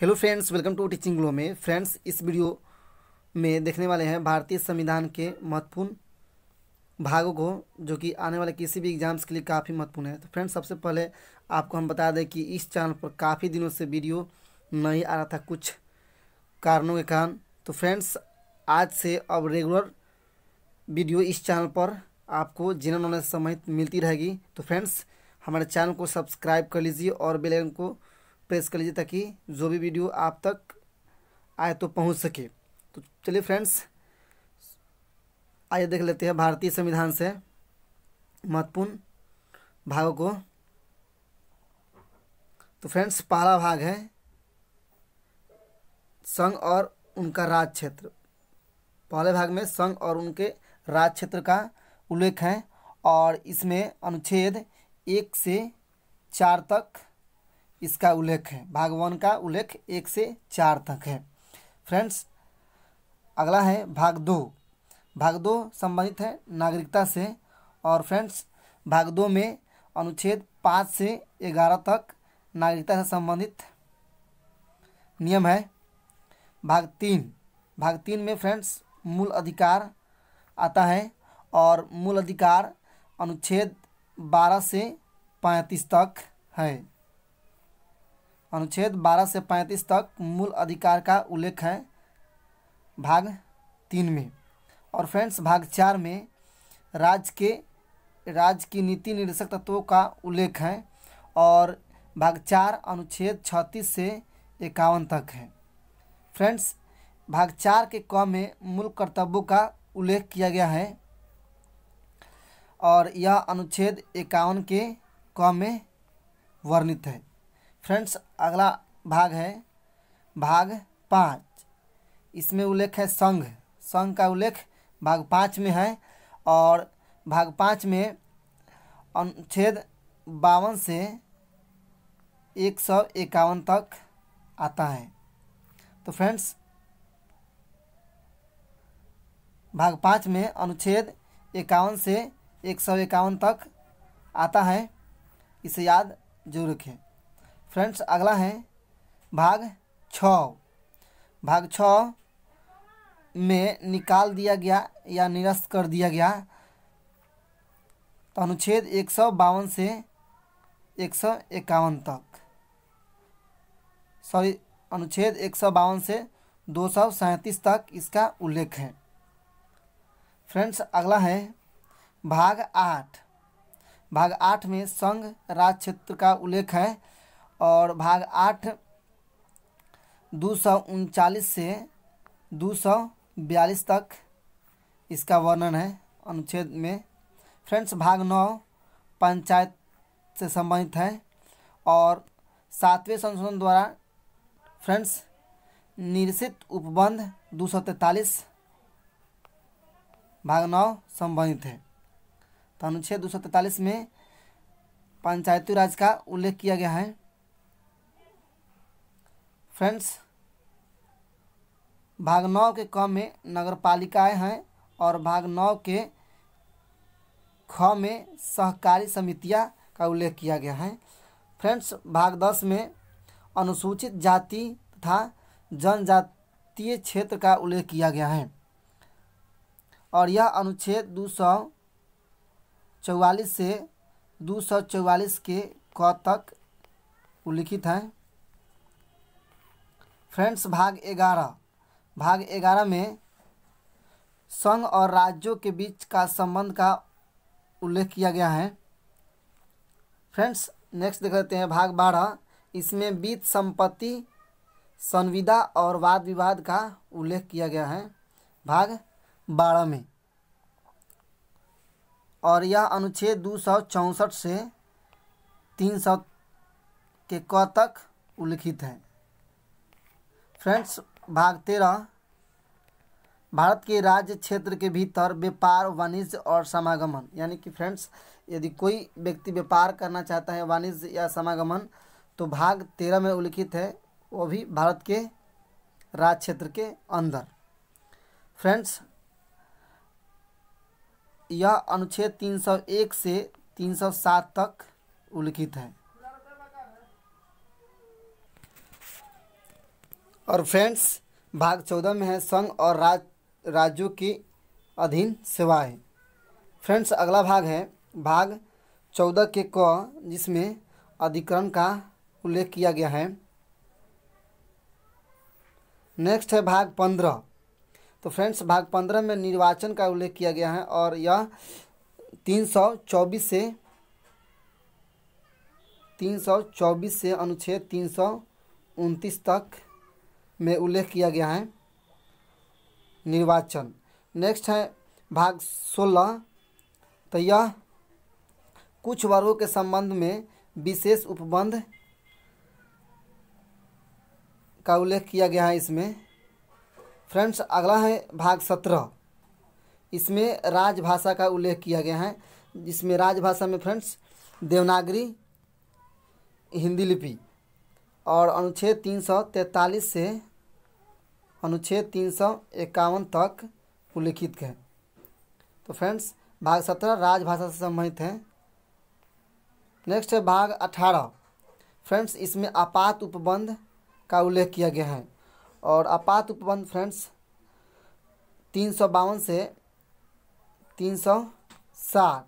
hello friends welcome to teaching glow में friends इस video में देखने वाले हैं भारतीय संविधान के महत्वपूर्ण भागों को जो कि आने वाले किसी भी एग्जाम्स के लिए काफ़ी महत्वपूर्ण है तो फ्रेंड्स सबसे पहले आपको हम बता दें कि इस चैनल पर काफ़ी दिनों से वीडियो नहीं आ रहा था कुछ कारणों के कारण तो फ्रेंड्स आज से अब रेगुलर वीडियो इस चैनल पर आपको जिन नॉलेज समय मिलती रहेगी तो फ्रेंड्स हमारे चैनल को सब्सक्राइब कर लीजिए और बेलाइन को प्रेस कर लीजिए ताकि जो भी वीडियो आप तक आए तो पहुंच सके तो चलिए फ्रेंड्स आइए देख लेते हैं भारतीय संविधान से महत्वपूर्ण भागों को तो फ्रेंड्स पहला भाग है संघ और उनका राज क्षेत्र पहले भाग में संघ और उनके राज क्षेत्र का उल्लेख है और इसमें अनुच्छेद एक से चार तक इसका उल्लेख है भाग वन का उल्लेख एक से चार तक है फ्रेंड्स अगला है भाग दो भाग दो संबंधित है नागरिकता से और फ्रेंड्स भाग दो में अनुच्छेद पाँच से ग्यारह तक नागरिकता से संबंधित नियम है भाग तीन भाग तीन में फ्रेंड्स मूल अधिकार आता है और मूल अधिकार अनुच्छेद बारह से पैंतीस तक है अनुच्छेद 12 से 35 तक मूल अधिकार का उल्लेख है भाग तीन में और फ्रेंड्स भाग चार में राज्य के राज्य की नीति निर्देशक तत्वों का उल्लेख है और भाग चार अनुच्छेद छत्तीस से इक्यावन तक है फ्रेंड्स भाग चार के क में मूल कर्तव्यों का उल्लेख किया गया है और यह अनुच्छेद इक्यावन के क में वर्णित है फ्रेंड्स अगला भाग है भाग पाँच इसमें उल्लेख है संघ संघ का उल्लेख भाग पाँच में है और भाग पाँच में अनुच्छेद बावन से एक सौ इक्यावन तक आता है तो फ्रेंड्स भाग पाँच में अनुच्छेद इक्यावन से एक सौ इक्यावन तक आता है इसे याद जरूर रखें फ्रेंड्स अगला है भाग छ भाग छ में निकाल दिया गया या निरस्त कर दिया गया तो अनुच्छेद एक सौ बावन से एक सौ इक्यावन तक सॉरी अनुच्छेद एक सौ बावन से दो सौ सैंतीस तक इसका उल्लेख है फ्रेंड्स अगला है भाग आठ भाग आठ में संघ राज क्षेत्र का उल्लेख है और भाग आठ दो सौ उनचालीस से दो सौ बयालीस तक इसका वर्णन है अनुच्छेद में फ्रेंड्स भाग नौ पंचायत से संबंधित है और सातवें संशोधन द्वारा फ्रेंड्स निरसित उपबंध दो सौ तैतालीस भाग नौ संबंधित है तो अनुच्छेद दो सौ तैंतालीस में पंचायती राज का उल्लेख किया गया है फ्रेंड्स भाग नौ के क में नगर पालिकाएँ हैं और भाग नौ के ख में सहकारी समितियां का उल्लेख किया गया है फ्रेंड्स भाग दस में अनुसूचित जाति तथा जनजातीय क्षेत्र का उल्लेख किया गया है और यह अनुच्छेद दो सौ चौवालीस से दो सौ चौवालीस के क तक उल्लिखित हैं फ्रेंड्स भाग ग्यारह भाग ग्यारह में संघ और राज्यों के बीच का संबंध का उल्लेख किया गया है फ्रेंड्स नेक्स्ट देख लेते हैं भाग बारह इसमें वित्त संपत्ति संविदा और वाद विवाद का उल्लेख किया गया है भाग बारह में और यह अनुच्छेद दो सौ चौंसठ से तीन सौ के क तक उल्लिखित है फ्रेंड्स भाग तेरह भारत के राज्य क्षेत्र के भीतर व्यापार वाणिज्य और समागमन यानी कि फ्रेंड्स यदि कोई व्यक्ति व्यापार करना चाहता है वाणिज्य या समागमन तो भाग तेरह में उल्लिखित है वो भी भारत के राज्य क्षेत्र के अंदर फ्रेंड्स यह अनुच्छेद 301 से 307 तक उल्लिखित है और फ्रेंड्स भाग चौदह में है संघ और राज राज्यों की अधीन सेवाएं फ्रेंड्स अगला भाग है भाग चौदह के क जिसमें अधिकरण का उल्लेख किया गया है नेक्स्ट है भाग पंद्रह तो फ्रेंड्स भाग पंद्रह में निर्वाचन का उल्लेख किया गया है और यह तीन सौ चौबीस से तीन सौ चौबीस से अनुच्छेद तीन सौ उनतीस तक में उल्लेख किया गया है निर्वाचन नेक्स्ट है भाग सोलह तो यह कुछ वर्गों के संबंध में विशेष उपबंध का उल्लेख किया गया है इसमें फ्रेंड्स अगला है भाग सत्रह इसमें राजभाषा का उल्लेख किया गया है जिसमें राजभाषा में फ्रेंड्स देवनागरी हिंदी लिपि और अनुच्छेद तीन सौ तैंतालीस से अनुच्छेद तीन सौ इक्यावन तक उल्लिखित है तो फ्रेंड्स भाग सत्रह राजभाषा से संबंधित है नेक्स्ट है भाग अठारह फ्रेंड्स इसमें आपात उपबंध का उल्लेख किया गया है और आपात उपबंध फ्रेंड्स तीन सौ बावन से तीन सौ साठ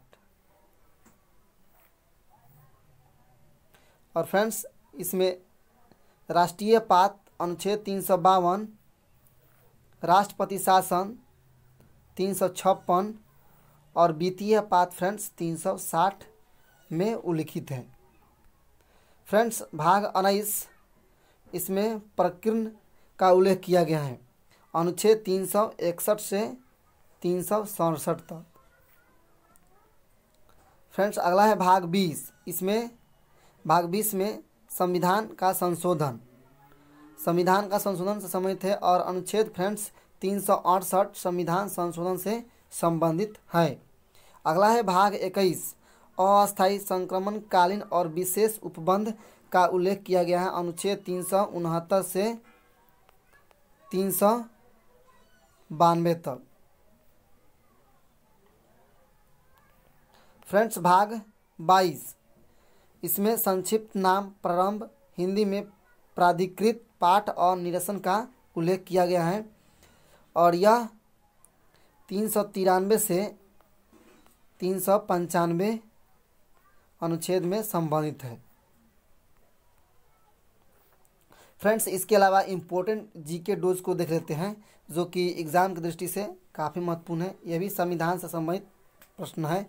और फ्रेंड्स इसमें राष्ट्रीय पात अनुच्छेद तीन सौ बावन राष्ट्रपति शासन तीन सौ छप्पन और वित्तीय पात फ्रेंड्स तीन सौ साठ में उल्लिखित है फ्रेंड्स भाग उन्नीस इसमें प्रकृण का उल्लेख किया गया है अनुच्छेद तीन सौ इकसठ से तीन सौ सड़सठ तक फ्रेंड्स अगला है भाग बीस इसमें भाग बीस में संविधान का संशोधन संविधान का संशोधन से संबंधित है और अनुच्छेद फ्रेंड्स तीन संविधान संशोधन से संबंधित है अगला है भाग इक्कीस अस्थायी संक्रमणकालीन और विशेष उपबंध का उल्लेख किया गया है अनुच्छेद तीन सौ उनहत्तर से तीन सौ बानवे तक फ्रेंड्स भाग बाईस इसमें संक्षिप्त नाम प्रारंभ हिंदी में प्राधिकृत पाठ और निरसन का उल्लेख किया गया है और यह तीन सौ तिरानवे से तीन सौ पंचानवे अनुच्छेद में संबंधित है फ्रेंड्स इसके अलावा इम्पोर्टेंट जी के डोज को देख लेते हैं जो कि एग्ज़ाम की दृष्टि से काफ़ी महत्वपूर्ण है यह भी संविधान से संबंधित प्रश्न है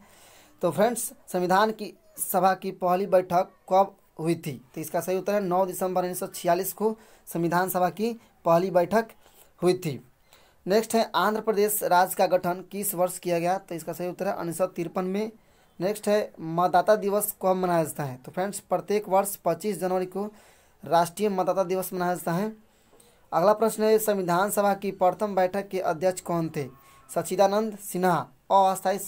तो फ्रेंड्स संविधान की सभा की पहली बैठक कब हुई थी तो इसका सही उत्तर है नौ दिसंबर उन्नीस को संविधान सभा की पहली बैठक हुई थी नेक्स्ट है आंध्र प्रदेश राज्य का गठन किस वर्ष किया गया तो इसका सही उत्तर है उन्नीस में नेक्स्ट है मतदाता दिवस कब मनाया जाता है तो फ्रेंड्स प्रत्येक वर्ष पच्चीस जनवरी को राष्ट्रीय मतदाता दिवस मनाया जाता है अगला प्रश्न है संविधान सभा की प्रथम बैठक के अध्यक्ष कौन थे सचिदानंद सिन्हा अस्थायी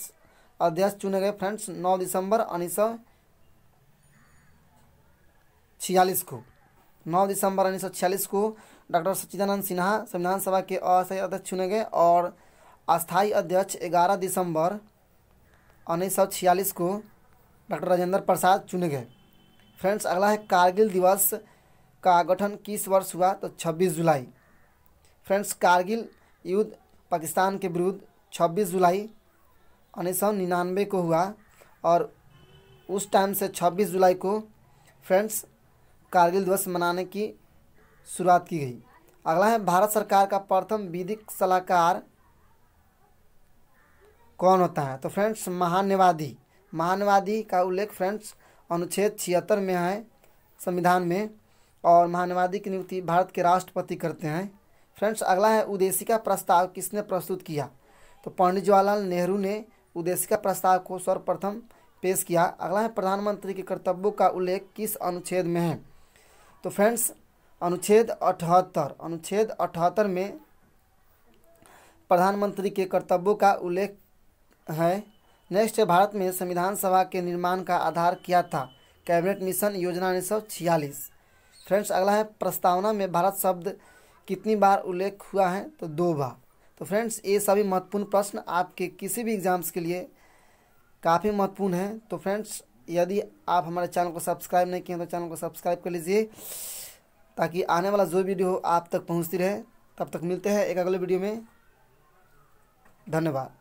अध्यक्ष चुने गए फ्रेंड्स नौ दिसंबर उन्नीस सौ छियालीस को नौ दिसंबर उन्नीस सौ छियालीस को डॉक्टर सच्चिदानंद सिन्हा संविधान सभा के अस्थायी अध्यक्ष चुने गए और अस्थायी अध्यक्ष ग्यारह दिसंबर उन्नीस सौ छियालीस को डॉक्टर राजेंद्र प्रसाद चुने गए फ्रेंड्स अगला है कारगिल दिवस का गठन किस वर्ष हुआ तो 26 जुलाई फ्रेंड्स कारगिल युद्ध पाकिस्तान के विरुद्ध 26 जुलाई उन्नीस सौ निन्यानवे को हुआ और उस टाइम से छब्बीस जुलाई को फ्रेंड्स कारगिल दिवस मनाने की शुरुआत की गई अगला है भारत सरकार का प्रथम विधिक सलाहकार कौन होता है तो फ्रेंड्स महान्यवादी महान्यवादी का उल्लेख फ्रेंड्स अनुच्छेद छिहत्तर में है संविधान में और महान्यवादी की नियुक्ति भारत के राष्ट्रपति करते हैं फ्रेंड्स अगला है उद्देशिका प्रस्ताव किसने प्रस्तुत किया तो पंडित जवाहरलाल नेहरू ने का प्रस्ताव को सर्वप्रथम पेश किया अगला है प्रधानमंत्री के कर्तव्यों का उल्लेख किस अनुच्छेद में है तो फ्रेंड्स अनुच्छेद अठहत्तर अनुच्छेद अठहत्तर में प्रधानमंत्री के कर्तव्यों का उल्लेख है नेक्स्ट भारत में संविधान सभा के निर्माण का आधार किया था कैबिनेट मिशन योजना उन्नीस सौ छियालीस फ्रेंड्स अगला है प्रस्तावना में भारत शब्द कितनी बार उल्लेख हुआ है तो दो बार तो फ्रेंड्स ये सभी महत्वपूर्ण प्रश्न आपके किसी भी एग्ज़ाम्स के लिए काफ़ी महत्वपूर्ण हैं तो फ्रेंड्स यदि आप हमारे चैनल को सब्सक्राइब नहीं किए तो चैनल को सब्सक्राइब कर लीजिए ताकि आने वाला जो वीडियो आप तक पहुंचती रहे तब तक मिलते हैं एक अगले वीडियो में धन्यवाद